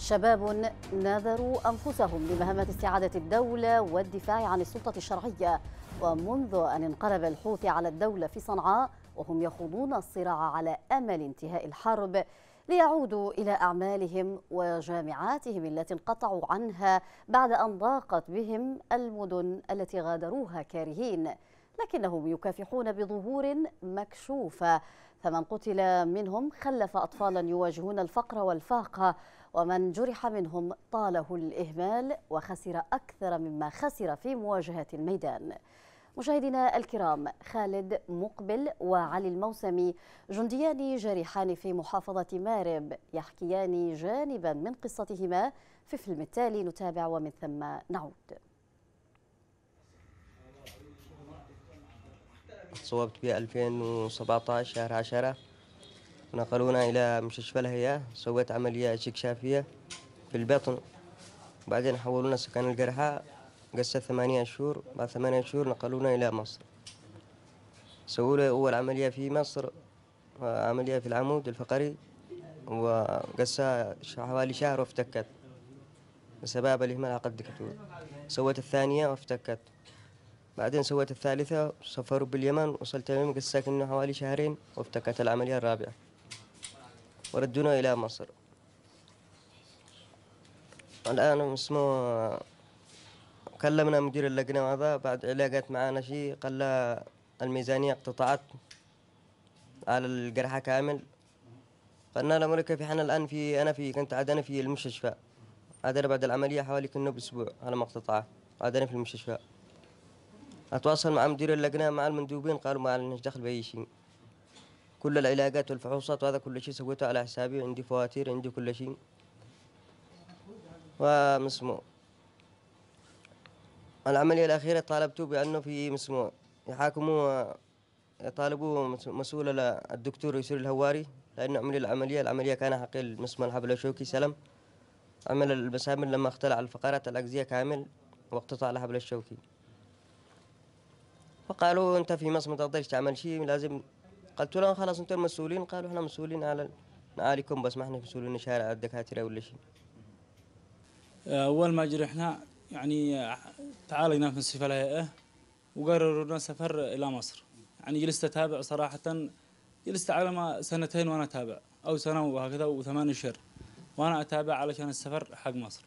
شباب نذروا أنفسهم لمهمة استعادة الدولة والدفاع عن السلطة الشرعية ومنذ أن انقلب الحوثي على الدولة في صنعاء وهم يخوضون الصراع على أمل انتهاء الحرب ليعودوا إلى أعمالهم وجامعاتهم التي انقطعوا عنها بعد أن ضاقت بهم المدن التي غادروها كارهين لكنهم يكافحون بظهور مكشوفة فمن قتل منهم خلف أطفالا يواجهون الفقر والفاقة ومن جرح منهم طاله الإهمال وخسر أكثر مما خسر في مواجهة الميدان مشاهدينا الكرام خالد مقبل وعلي الموسمي جنديان جارحان في محافظة مارب يحكيان جانبا من قصتهما في فيلم التالي نتابع ومن ثم نعود صوبت ب 2017 شهر 10 نقلونا إلى مستشفى الهيئة سويت عملية استكشافية في البطن وبعدين حولونا سكن الجرحى قصة ثمانية شهور بعد ثمانية شهور نقلونا إلى مصر سووا لي أول عملية في مصر عملية في العمود الفقري وقصة حوالي شهر وافتكت بسبب الإهمال قد الدكتور سويت الثانية وافتكت بعدين سويت الثالثة سافروا باليمن وصلت اليمن قصة كنا حوالي شهرين وافتكت العملية الرابعة وردونا إلى مصر الآن اسمه كلمنا مدير اللجنة هذا بعد علاقات معنا شيء قال الميزانية اقتطعت على الجرحى كامل قلنا له ملك في حنا الآن في أنا في كنت عاد أنا في المستشفى عاد أنا بعد العملية حوالي كنا بأسبوع على ما اقتطع عاد أنا في المستشفى أتواصل مع مدير اللجنة مع المندوبين قالوا ما لناش دخل بأي شيء كل العلاجات والفحوصات وهذا كل شيء سويته على حسابي عندي فواتير عندي كل شيء ومسموع العملية الأخيرة طالبت بأنه في مسموع يحاكموا يطالبوا مسؤول الدكتور يسير الهواري لأنه عمل العملية العملية كان حقير المسمى الحبل الشوكي سلم عمل المسامر لما اختلع الفقرات الأجزية كامل واقتطع الحبل الشوكي فقالوا أنت في مصمت ما تقدرش تعمل شيء لازم قلت لهم خلاص انتم مسؤولين قالوا احنا مسؤولين على عليكم بس ما احنا مسؤولين شارع الدكاتره ولا شيء أه، اول ما جرحنا يعني تعالجنا في مستشفى الهيئه وقرروا لنا سفر الى مصر يعني جلست اتابع صراحه جلست على ما سنتين وانا اتابع او سنه وهكذا وثمان اشهر وانا اتابع علشان السفر حق مصر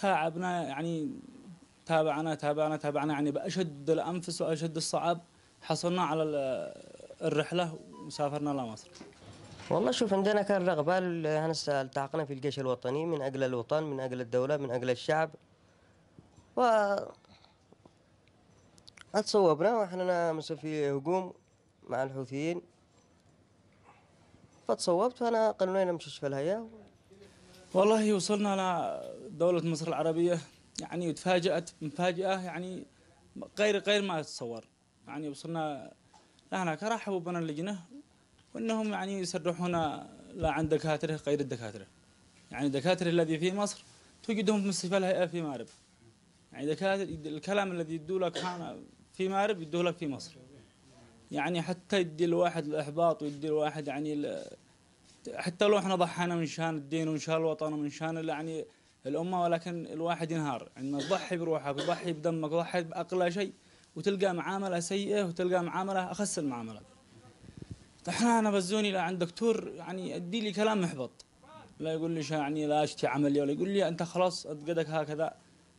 تعبنا يعني تابعنا تابعنا تابعنا يعني باشد الانفس واشد الصعاب حصلنا على الرحله وسافرنا لمصر والله شوف عندنا كان رغبة هسه التحقنا في الجيش الوطني من أجل الوطن من أجل الدولة من أجل الشعب و اتصوبنا واحنا مثلا في هجوم مع الحوثيين فتصوبت فأنا قالوا لي مستشفى الهيا والله وصلنا لدولة مصر العربية يعني تفاجأت مفاجأة يعني غير غير ما تتصور يعني وصلنا احنا كرحبوا بنا اللجنه وانهم يعني يسرحونا لا عن دكاتره غير الدكاتره يعني الدكاتره الذي في مصر توجدهم في مستشفى الهيئه في مارب يعني دكاتره الكلام الذي يدوا لك في مارب يدوه لك في مصر يعني حتى يدي الواحد الاحباط ويدي الواحد يعني حتى لو احنا ضحينا من شان الدين ومن شان الوطن ومن شان يعني الامه ولكن الواحد ينهار عندما تضحي بروحك وتضحي بدمك وتضحي باقل شيء وتلقى معامله سيئه وتلقى معامله اخس المعاملات احنا طيب، انا بزوني لعند دكتور يعني ادي لي كلام محبط لا يقول لي يعني لا اشتي عمليه ولا يقول لي انت خلاص قدك هكذا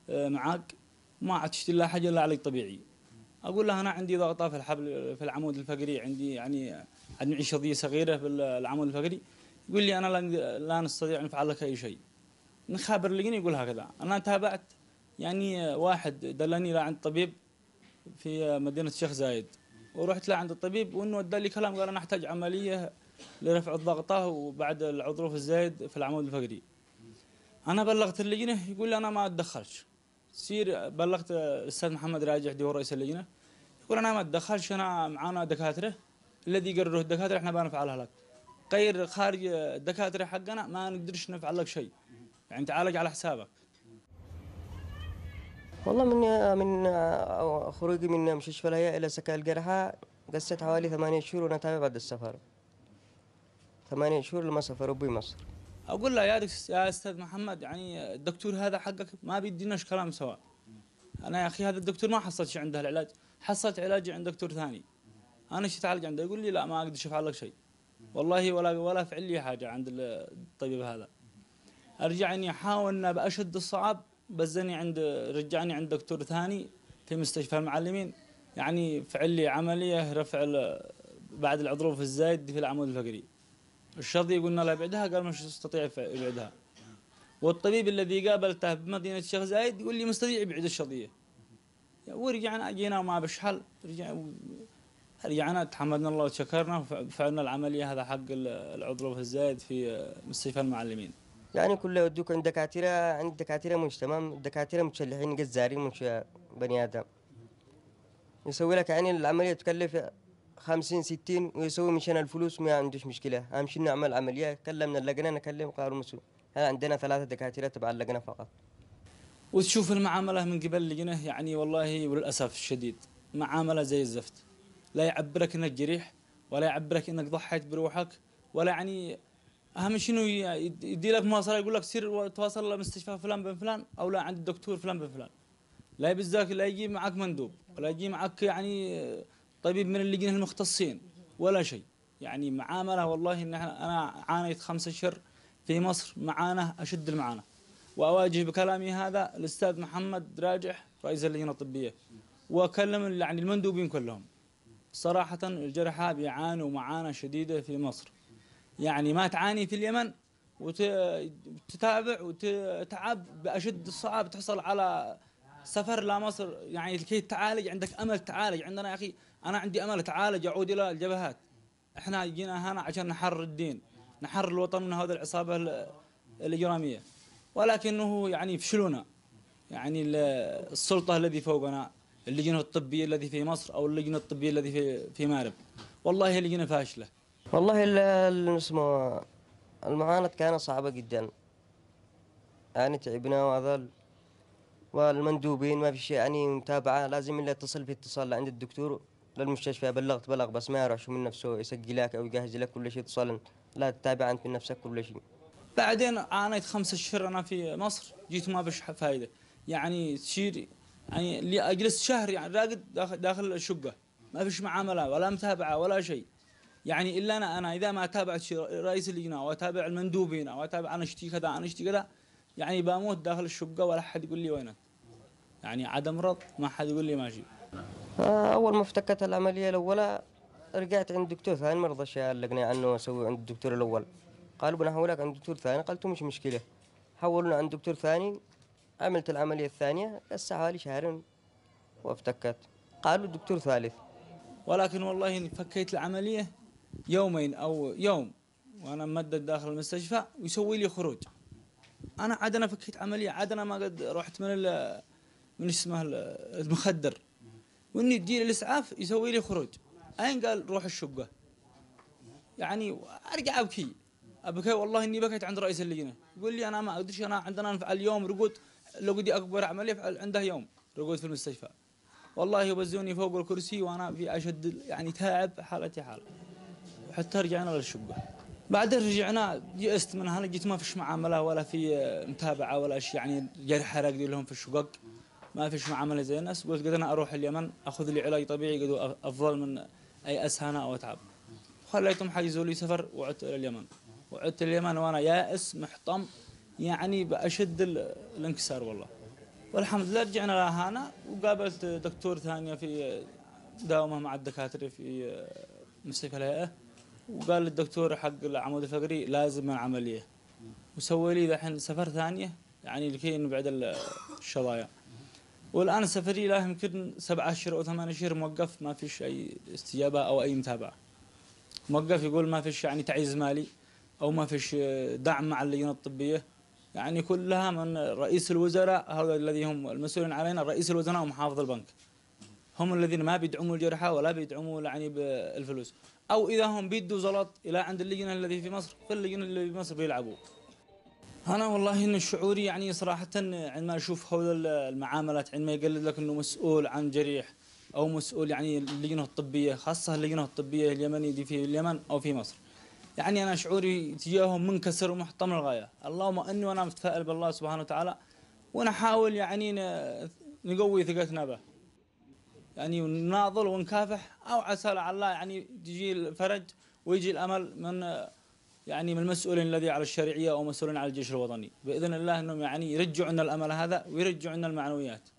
آه، معاك ما عاد تشتي لا حاجه الا عليك طبيعي اقول له انا عندي ضغطه في الحبل في العمود الفقري عندي يعني عندي شظيه صغيره في العمود الفقري يقول لي انا لا نستطيع ان نفعل لك اي شيء نخابر لقيني يقول هكذا انا تابعت يعني واحد دلني لعند طبيب في مدينه الشيخ زايد ورحت له عند الطبيب وانه ادى لي كلام قال انا احتاج عمليه لرفع الضغطه وبعد العضروف الزايد في العمود الفقري انا بلغت اللجنه يقول لي انا ما اتدخلش سير بلغت الاستاذ محمد راجح دي هو رئيس اللجنه يقول انا ما اتدخلش انا معانا دكاتره الذي يقرره الدكاتره احنا بنفعل لك غير خارج الدكاتره حقنا ما نقدرش نفعل لك شيء يعني تعالج على حسابك والله من من آه، خروجي من مستشفى الهيئة إلى سكن الجرحى قست حوالي ثمانية شهور وأنا تابع بعد السفر ثمانية شهور لما سافروا ابوي مصر أقول له يا يا أستاذ محمد يعني الدكتور هذا حقك ما بيديناش كلام سواء أنا يا أخي هذا الدكتور ما حصلت شيء عنده العلاج حصلت علاجي عند دكتور ثاني أنا شو أتعالج عنده يقول لي لا ما أقدر أفعل لك شيء والله ولا ولا فعل لي حاجة عند الطبيب هذا أرجع إني أحاول بأشد الصعاب بزني عند رجعني عند دكتور ثاني في مستشفى المعلمين يعني فعل لي عمليه رفع بعد العضروف الزايد في العمود الفقري الشرطي قلنا له ابعدها قال مش استطيع ابعدها والطبيب الذي قابلته بمدينه الشيخ زايد يقول لي مستطيع ابعد الشرطيه ورجعنا جينا ما بش حل رجعنا تحمدنا الله وشكرنا وفعلنا العمليه هذا حق العضروف الزايد في مستشفى المعلمين يعني كله يودوك عند دكاتره عند دكاتره مش تمام دكاتره متشلحين قزارين مش بني ادم يسوي لك يعني العمليه تكلف خمسين ستين ويسوي مشان الفلوس ما عندوش مشكلة أهم شيء نعمل عملية كلمنا اللجنة نكلم قالوا مسؤول هل عندنا ثلاثة دكاترة تبع اللجنة فقط وتشوف المعاملة من قبل اللجنة يعني والله وللأسف الشديد معاملة زي الزفت لا يعبرك أنك جريح ولا يعبرك أنك ضحيت بروحك ولا يعني اهم شيء انه يدي لك مواصله يقول لك سير تواصل مستشفى فلان بن فلان او لا عند الدكتور فلان بن فلان لا يبزاك لا يجي معك مندوب ولا يجي معك يعني آه، طبيب من اللجنه المختصين ولا شيء يعني معامله والله ان انا عانيت خمسة اشهر في مصر معانه اشد المعاناه واواجه بكلامي هذا الاستاذ محمد راجح رئيس اللجنه الطبيه واكلم يعني المندوبين كلهم صراحه الجرحى بيعانوا معاناه شديده في مصر يعني ما تعاني في اليمن وتتابع وتتعب باشد الصعاب تحصل على سفر لمصر يعني لكي تعالج عندك امل تعالج عندنا يا اخي انا عندي امل اتعالج اعود الى الجبهات احنا جينا هنا عشان نحرر الدين نحرر الوطن من هذه العصابه الاجراميه ولكنه يعني يفشلنا يعني السلطه الذي فوقنا اللجنه الطبيه الذي في مصر او اللجنه الطبيه الذي في في مارب والله لجنه فاشله والله اللي اسمه المعاند كانت صعبة جدا يعني تعبنا وهذا والمندوبين ما في شيء يعني متابعة لازم اللي يتصل في اتصال عند الدكتور للمستشفى بلغت بلغ بس ما يروحش من نفسه يسجل لك أو يجهز لك كل شيء اتصال لا تتابع أنت من نفسك كل شيء بعدين عانيت خمسة أشهر أنا في مصر جيت ما بش فايدة يعني تصير يعني اللي أجلس شهر يعني راقد داخل, داخل الشقة ما فيش معاملة ولا متابعة ولا شيء يعني الا انا انا اذا ما تابعت رئيس اللجنه واتابع المندوبين واتابع انا اشتي كذا انا اشتي كذا يعني بموت داخل الشقه ولا حد يقول لي وينك يعني عدم رض ما حد يقول لي ماشي آه، اول ما افتكت العمليه الاولى رجعت عند دكتور ثاني ما شيء علقني عنه اسوي عند الدكتور الاول قالوا بنحولك عند دكتور ثاني قلت مش مشكله حولونا عند دكتور ثاني عملت العمليه الثانيه لسه حوالي شهرين وافتكت قالوا دكتور ثالث ولكن والله فكيت العمليه يومين او يوم وانا ممدد داخل المستشفى ويسوي لي خروج انا عاد انا فكيت عمليه عاد انا ما قد رحت من من اسمه المخدر واني تجي الاسعاف يسوي لي خروج اين قال روح الشقه يعني ارجع ابكي ابكي والله اني بكيت عند رئيس اللجنه يقول لي انا ما ادري انا عندنا نفعل اليوم رقود لو بدي اكبر عمليه عنده يوم رقود في المستشفى والله يوزوني فوق الكرسي وانا في اشد يعني تعب حالتي حاله حتى رجعنا للشقة بعدين رجعنا يئست من هنا جيت ما فيش معامله ولا في متابعه ولا شيء يعني جرح حرق لهم في الشقق ما فيش معامله زي الناس قلت قد انا اروح اليمن اخذ لي علاج طبيعي قد افضل من اي اسهانه او اتعب خليتهم حجزوا لي سفر وعدت الى اليمن وعدت اليمن وانا يائس محطم يعني باشد الانكسار والله والحمد لله رجعنا لهنا وقابلت دكتور ثانيه في داومه مع الدكاتره في آه، مستشفى الهيئه وقال للدكتور حق العمود الفقري لازم عمليه وسوى لي دحين سفر ثانيه يعني لكي نبعد الشظايا والان السفريه له يمكن سبع اشهر او ثمان اشهر موقف ما فيش اي استجابه او اي متابعه موقف يقول ما فيش يعني تعيز مالي او ما فيش دعم مع اللجنه الطبيه يعني كلها من رئيس الوزراء هذا الذي هم المسؤولين علينا رئيس الوزراء ومحافظ البنك هم الذين ما بيدعموا الجرحى ولا بيدعموا يعني بالفلوس او اذا هم بيدوا زلط الى عند اللجنه الذي في مصر في اللجنة اللي في مصر بيلعبوا انا والله ان شعوري يعني صراحه عندما اشوف هول المعاملات عندما يقلد لك انه مسؤول عن جريح او مسؤول يعني اللجنه الطبيه خاصه اللجنه الطبيه اليمنيه دي في اليمن او في مصر يعني انا شعوري تجاههم منكسر ومحطم للغايه اللهم اني وانا متفائل بالله سبحانه وتعالى ونحاول يعني نقوي ثقتنا به يعني نناضل ونكافح او عسى لعل يعني تجي الفرج ويجي الامل من يعني من المسؤولين الذي على الشرعيه او مسؤولين على الجيش الوطني باذن الله انهم يعني يرجعوا لنا الامل هذا ويرجعوا لنا المعنويات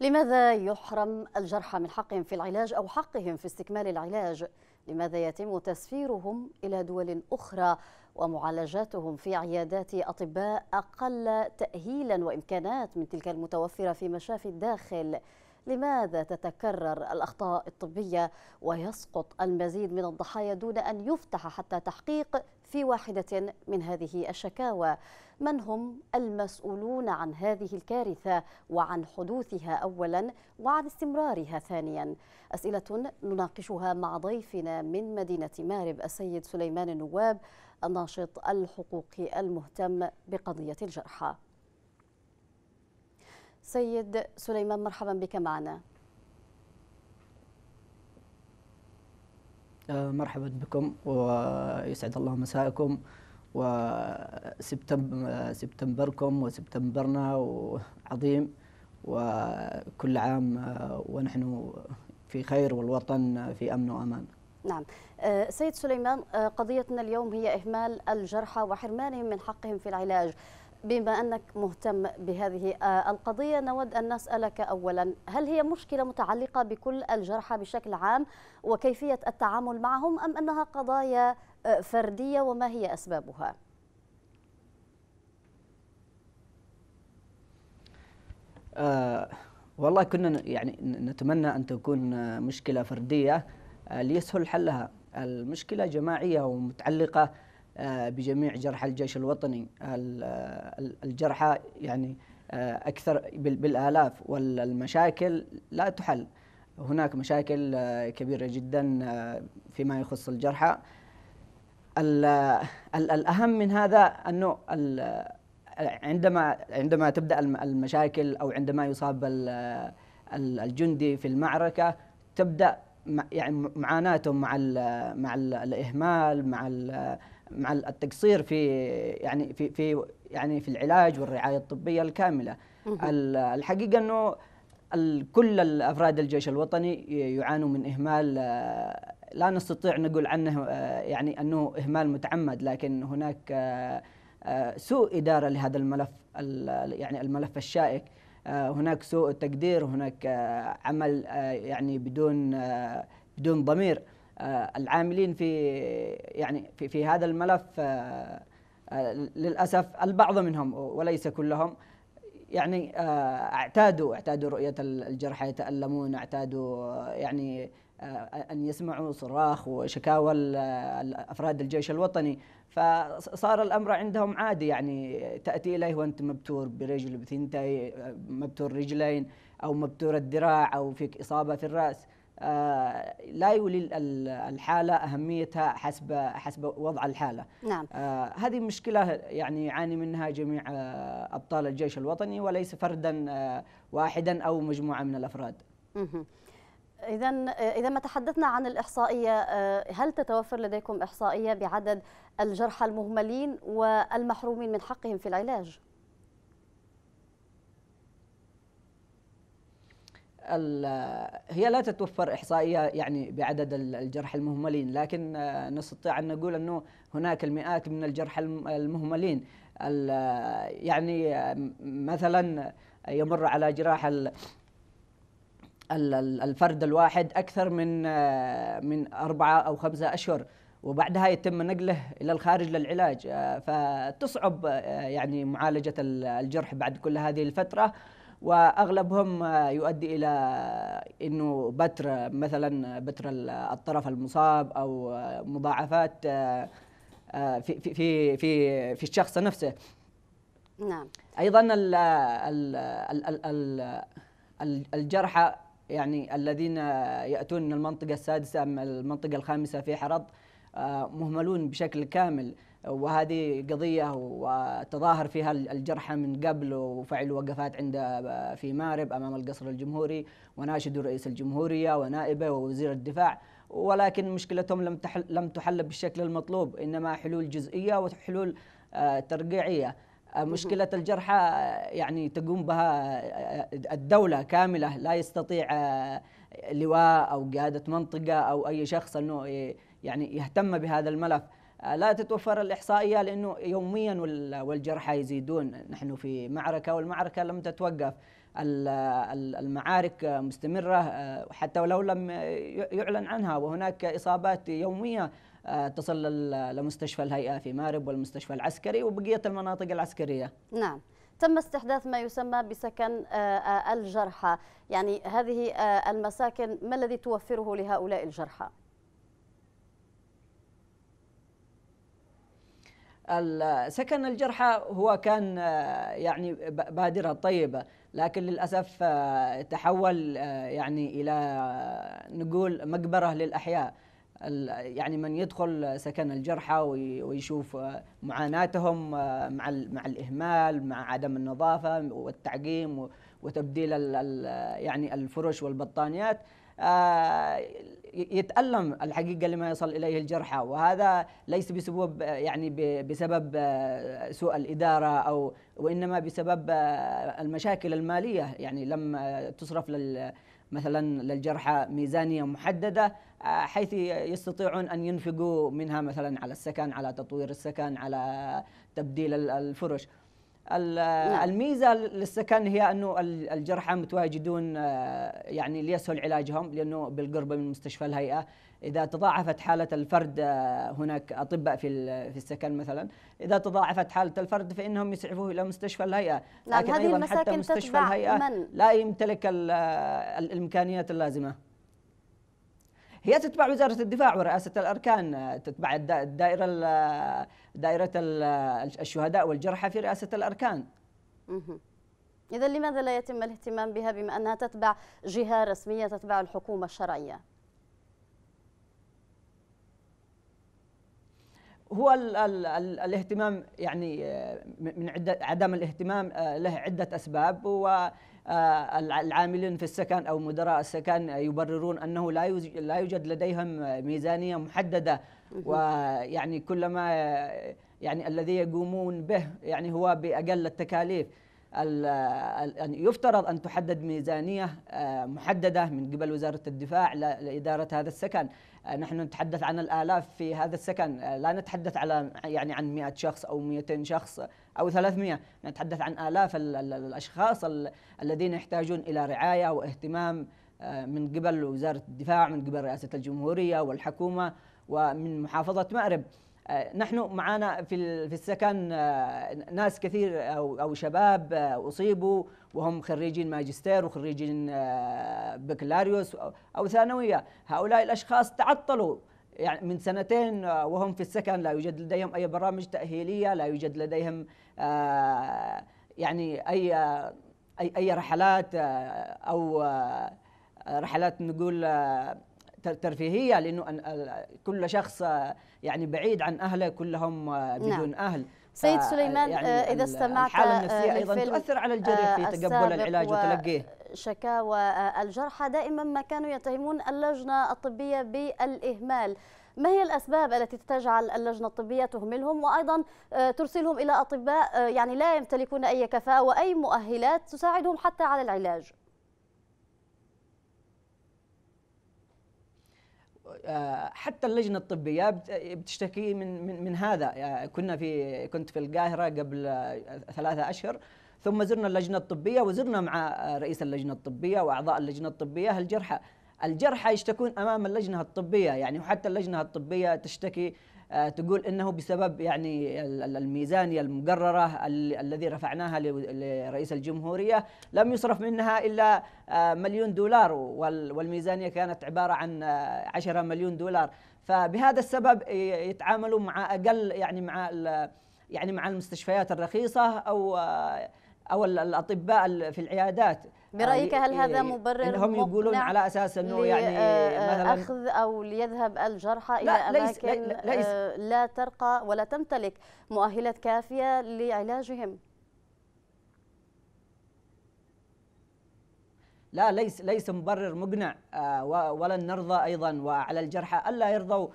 لماذا يحرم الجرحى من حقهم في العلاج او حقهم في استكمال العلاج لماذا يتم تسفيرهم الى دول اخرى ومعالجاتهم في عيادات أطباء أقل تأهيلا وإمكانات من تلك المتوفرة في مشافي الداخل لماذا تتكرر الأخطاء الطبية ويسقط المزيد من الضحايا دون أن يفتح حتى تحقيق في واحدة من هذه الشكاوى من هم المسؤولون عن هذه الكارثة وعن حدوثها أولا وعن استمرارها ثانيا أسئلة نناقشها مع ضيفنا من مدينة مارب السيد سليمان النواب الناشط الحقوقي المهتم بقضية الجرحى سيد سليمان مرحبا بك معنا مرحبا بكم ويسعد الله مساءكم وسبتمبركم وسبتمبرنا عظيم وكل عام آه، ونحن في خير والوطن في أمن وأمان نعم آه، سيد سليمان آه، قضيتنا اليوم هي إهمال الجرحى وحرمانهم من حقهم في العلاج بما أنك مهتم بهذه آه، القضية نود أن نسألك أولا هل هي مشكلة متعلقة بكل الجرحى بشكل عام وكيفية التعامل معهم أم أنها قضايا آه، فردية وما هي أسبابها؟ آه والله كنا يعني نتمنى أن تكون آه، مشكلة فردية ليسهل حلها المشكلة جماعية ومتعلقة آه، بجميع جرحى الجيش الوطني الجرحى يعني آه، أكثر بالآلاف والمشاكل لا تحل هناك مشاكل آه، كبيرة جدا فيما يخص الجرحى الأهم من هذا أنه عندما عندما تبدأ المشاكل أو عندما يصاب الجندي في المعركة تبدأ يعني معاناتهم مع مع الإهمال مع مع التقصير في يعني في في يعني في العلاج والرعايه الطبيه الكامله الحقيقه انه كل افراد الجيش الوطني يعانوا من اهمال آه، لا نستطيع نقول عنه آه، يعني انه اهمال متعمد لكن هناك آه، سوء اداره لهذا الملف يعني الملف الشائك هناك سوء تقدير هناك عمل يعني بدون بدون ضمير آه، العاملين في يعني في, في هذا الملف آه، آه، للاسف البعض منهم وليس كلهم يعني اعتادوا اعتادوا رؤيه الجرحى يتالمون اعتادوا يعني ان يسمعوا صراخ وشكاوى افراد الجيش الوطني فصار الامر عندهم عادي يعني تاتي اليه وانت مبتور برجل بثنتي مبتور رجلين او مبتور الذراع او فيك اصابه في الراس آه، لا يولي الحالة أهميتها حسب حسب وضع الحالة نعم. آه، هذه مشكلة يعني يعاني منها جميع آه، أبطال الجيش الوطني وليس فردا واحدا أو مجموعة من الأفراد إذا إذا ما تحدثنا عن الإحصائية هل تتوفر لديكم إحصائية بعدد الجرحى المهملين والمحرومين من حقهم في العلاج؟ هي لا تتوفر إحصائية يعني بعدد الجرح المهملين لكن آه، نستطيع أن نقول أنه هناك المئات من الجرح المهملين يعني مثلا يمر على جراح الفرد الواحد أكثر من آه، من أربعة أو خمسة أشهر وبعدها يتم نقله إلى الخارج للعلاج آه، فتصعب يعني معالجة الجرح بعد كل هذه الفترة واغلبهم يؤدي الى انه بتر مثلا بتر الطرف المصاب او مضاعفات آه، آه، في في في في الشخص نفسه نعم ايضا ال ال ال ال الجرحى يعني الذين ياتون من المنطقه السادسه من المنطقه الخامسه في حرض آه، مهملون بشكل كامل وهذه قضية وتظاهر فيها الجرحى من قبل وفعل وقفات عند آه، في مارب أمام القصر الجمهوري وناشد رئيس الجمهورية ونائبه ووزير الدفاع ولكن مشكلتهم لم تحل لم تحل بالشكل المطلوب إنما حلول جزئية وحلول آه، ترقيعية آه، مشكلة الجرحى يعني تقوم بها الدولة كاملة لا يستطيع لواء أو قيادة منطقة أو أي شخص أنه يعني يهتم بهذا الملف آه، لا تتوفر الإحصائية لأنه يوميا والجرحى يزيدون نحن في معركة والمعركة لم تتوقف المعارك مستمرة آه، حتى ولو لم يعلن عنها وهناك إصابات يومية آه، تصل لمستشفى الهيئة في مارب والمستشفى العسكري وبقية المناطق العسكرية نعم تم استحداث ما يسمى بسكن الجرحى يعني هذه المساكن ما الذي توفره لهؤلاء الجرحى؟ سكن الجرحى هو كان آه، يعني بادرة طيبة لكن للأسف آه، تحول آه، يعني إلى نقول مقبرة للأحياء يعني من يدخل سكن الجرحى ويشوف معاناتهم مع مع الاهمال مع عدم النظافه والتعقيم وتبديل يعني الفرش والبطانيات يتألم الحقيقة لما يصل إليه الجرحى وهذا ليس بسبب يعني بسبب آه، سوء الإدارة أو وإنما بسبب آه، المشاكل المالية يعني لم تصرف لل مثلا للجرحى ميزانيه محدده آه، حيث يستطيعون ان ينفقوا منها مثلا على السكن على تطوير السكن على تبديل الفرش نعم. الميزه للسكن هي انه الجرحى متواجدون آه، يعني ليسهل علاجهم لانه بالقرب من مستشفى الهيئه اذا تضاعفت حاله الفرد آه، هناك اطباء في في السكن مثلا اذا تضاعفت حاله الفرد فانهم يسعفوه الى مستشفى الهيئه نعم، لكن هذه ايضا حتى مستشفى الهيئه من؟ لا يمتلك آه، الامكانيات اللازمه هي تتبع وزاره الدفاع ورئاسه الاركان آه، تتبع الدائره آه، دائره آه، الشهداء والجرحى في رئاسه الاركان. اذا لماذا لا يتم الاهتمام بها بما انها تتبع جهه رسميه تتبع الحكومه الشرعيه؟ هو الـ الـ الاهتمام يعني من عدم الاهتمام له عده اسباب و آه، العاملين في السكن أو مدراء السكن يبررون أنه لا لا يوجد لديهم ميزانية محددة ويعني كلما آه، يعني الذي يقومون به يعني هو بأقل التكاليف أن يعني يفترض أن تحدد ميزانية آه، محددة من قبل وزارة الدفاع لإدارة هذا السكن آه، نحن نتحدث عن الآلاف في هذا السكن آه، لا نتحدث على يعني عن 100 شخص أو 200 شخص أو 300 نتحدث عن آلاف الأشخاص الذين يحتاجون إلى رعاية واهتمام من قبل وزارة الدفاع من قبل رئاسة الجمهورية والحكومة ومن محافظة مأرب آه، نحن معنا في في السكن آه، ناس كثير او او شباب آه، اصيبوا وهم خريجين ماجستير وخريجين بكالوريوس او ثانويه، هؤلاء الاشخاص تعطلوا يعني من سنتين وهم في السكن لا يوجد لديهم اي برامج تاهيليه، لا يوجد لديهم يعني اي اي اي رحلات او رحلات نقول ترفيهيه لانه كل شخص آه، يعني بعيد عن اهله كلهم آه، نعم. بدون نعم. اهل سيد آه، سليمان يعني اذا استمعت الحاله النفسيه ايضا تؤثر على الجريح في تقبل العلاج وتلقيه شكاوى الجرحى دائما ما كانوا يتهمون اللجنه الطبيه بالاهمال ما هي الأسباب التي تجعل اللجنة الطبية تهملهم وأيضا ترسلهم إلى أطباء يعني لا يمتلكون أي كفاءة وأي مؤهلات تساعدهم حتى على العلاج؟ آه، حتى اللجنه الطبيه بتشتكي من من, من هذا آه، كنا في كنت في القاهره قبل ثلاثة اشهر ثم زرنا اللجنه الطبيه وزرنا مع رئيس اللجنه الطبيه واعضاء اللجنه الطبيه الجرحى الجرحى يشتكون امام اللجنه الطبيه يعني وحتى اللجنه الطبيه تشتكي آه، تقول انه بسبب يعني الميزانيه المقرره الذي رفعناها لرئيس الجمهوريه لم يصرف منها الا آه، مليون دولار والميزانيه كانت عباره عن 10 آه، مليون دولار فبهذا السبب يتعاملوا مع اقل يعني مع يعني مع المستشفيات الرخيصه او او الاطباء في العيادات برايك يعني هل هذا إيه، مبرر هم يقولون على اساس انه يعني آه، آه، مثلا اخذ او ليذهب الجرحى الى اماكن ليس ليس آه، لا ترقى ولا تمتلك مؤهلات كافيه لعلاجهم لا ليس ليس مبرر مقنع ولن نرضى ايضا وعلى الجرحى الا يرضوا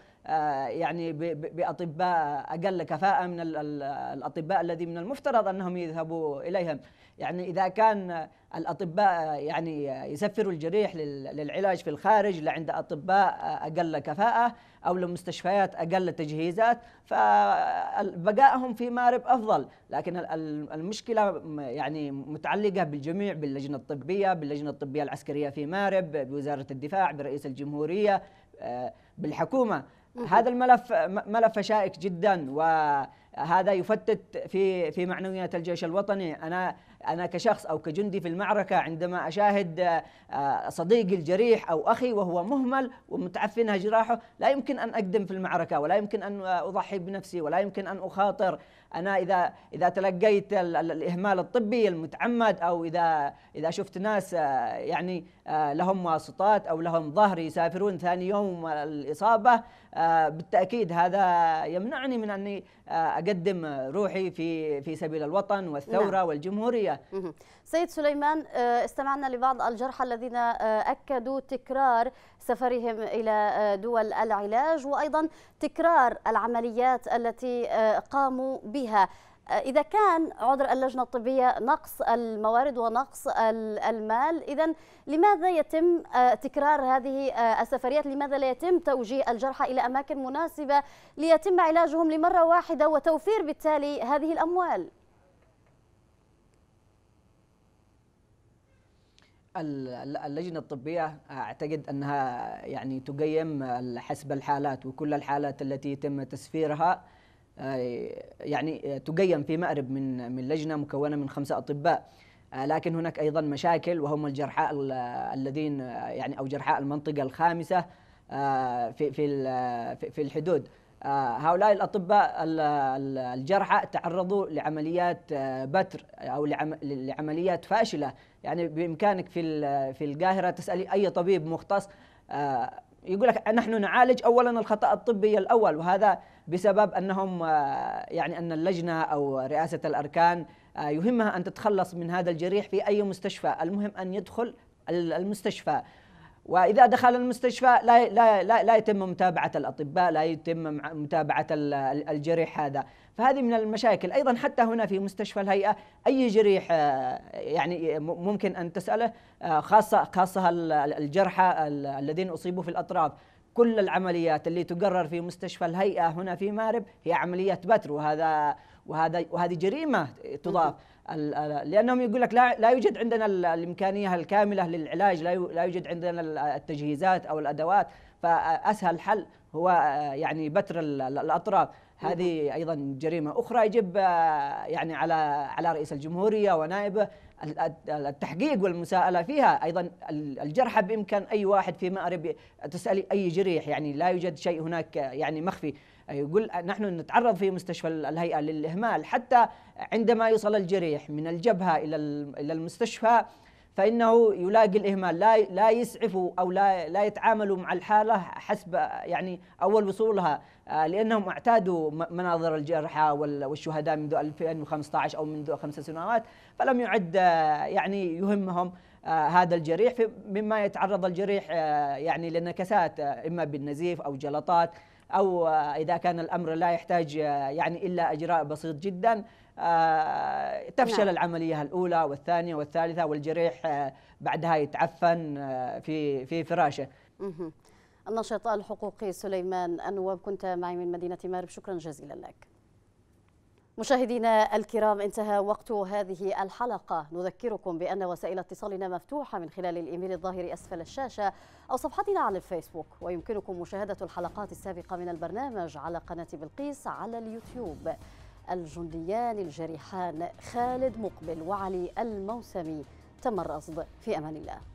يعني باطباء اقل كفاءه من الاطباء الذي من المفترض انهم يذهبوا اليهم يعني اذا كان الاطباء يعني يسفروا الجريح للعلاج في الخارج لعند اطباء اقل كفاءه او لمستشفيات اقل تجهيزات فبقائهم في مارب افضل لكن المشكله يعني متعلقه بالجميع باللجنه الطبيه باللجنه الطبيه العسكريه في مارب بوزاره الدفاع برئيس الجمهوريه بالحكومه هذا الملف ملف شائك جدا وهذا يفتت في في معنويات الجيش الوطني انا أنا كشخص أو كجندي في المعركة عندما أشاهد آه، صديقي الجريح أو أخي وهو مهمل ومتعفنها جراحه لا يمكن أن أقدم في المعركة ولا يمكن أن أضحي بنفسي ولا يمكن أن أخاطر أنا إذا إذا تلقيت الإهمال الطبي المتعمد أو إذا إذا شفت ناس آه، يعني آه، لهم واسطات او لهم ظهر يسافرون ثاني يوم الاصابه آه، بالتاكيد هذا يمنعني من اني آه، اقدم روحي في في سبيل الوطن والثوره نعم. والجمهوريه. سيد سليمان استمعنا لبعض الجرحى الذين اكدوا تكرار سفرهم الى دول العلاج وايضا تكرار العمليات التي قاموا بها. إذا كان عذر اللجنة الطبية نقص الموارد ونقص المال إذا لماذا يتم آه، تكرار هذه آه، السفريات لماذا لا يتم توجيه الجرحى إلى أماكن مناسبة ليتم علاجهم لمرة واحدة وتوفير بالتالي هذه الأموال اللجنة الطبية آه، أعتقد أنها يعني تقيم حسب الحالات وكل الحالات التي يتم تسفيرها آه، يعني آه، تقيم في مأرب من من لجنة مكونة من خمسة أطباء آه، لكن هناك أيضا مشاكل وهم الجرحاء الذين يعني أو جرحاء المنطقة الخامسة في في في الحدود هؤلاء الأطباء الجرحى تعرضوا لعمليات بتر أو لعمليات فاشلة يعني بإمكانك في في القاهرة تسألي أي طبيب مختص يقول لك نحن نعالج أولا الخطأ الطبي الأول وهذا بسبب انهم آه، يعني ان اللجنه او رئاسه الاركان آه، يهمها ان تتخلص من هذا الجريح في اي مستشفى، المهم ان يدخل المستشفى واذا دخل المستشفى لا لا لا, لا يتم متابعه الاطباء، لا يتم متابعه الجريح هذا، فهذه من المشاكل، ايضا حتى هنا في مستشفى الهيئه اي جريح آه، يعني ممكن ان تساله خاصه خاصه الجرحى الذين اصيبوا في الاطراف، كل العمليات اللي تقرر في مستشفى الهيئة هنا في مارب هي عملية بتر وهذا وهذا وهذه جريمة تضاف لأنهم يقول لك لا, لا يوجد عندنا الإمكانية الكاملة للعلاج لا يوجد عندنا التجهيزات أو الأدوات فأسهل حل هو يعني بتر الأطراف هذه أيضا جريمة أخرى يجب يعني على على رئيس الجمهورية ونائبه التحقيق والمساءلة فيها أيضا الجرحى بإمكان أي واحد في مأرب تسألي أي جريح يعني لا يوجد شيء هناك يعني مخفي يقول نحن نتعرض في مستشفى الهيئة للإهمال حتى عندما يصل الجريح من الجبهة إلى المستشفى فانه يلاقي الاهمال لا لا يسعف او لا لا يتعامل مع الحاله حسب يعني اول وصولها آه، لانهم اعتادوا مناظر الجرحى والشهداء منذ 2015 او منذ خمس سنوات فلم يعد آه، يعني يهمهم آه، هذا الجريح مما يتعرض الجريح يعني للنكسات اما بالنزيف او جلطات او اذا كان الامر لا يحتاج يعني الا اجراء بسيط جدا آه، تفشل نعم. العملية الأولى والثانية والثالثة والجريح آه، بعدها يتعفن آه، في في فراشه. الناشط الحقوقي سليمان النواب كنت معي من مدينة مارب شكرا جزيلا لك. مشاهدينا الكرام انتهى وقت هذه الحلقة نذكركم بأن وسائل اتصالنا مفتوحة من خلال الإيميل الظاهر أسفل الشاشة أو صفحتنا على الفيسبوك ويمكنكم مشاهدة الحلقات السابقة من البرنامج على قناة بلقيس على اليوتيوب الجنديان الجريحان خالد مقبل وعلي الموسمي تم الرصد في امان الله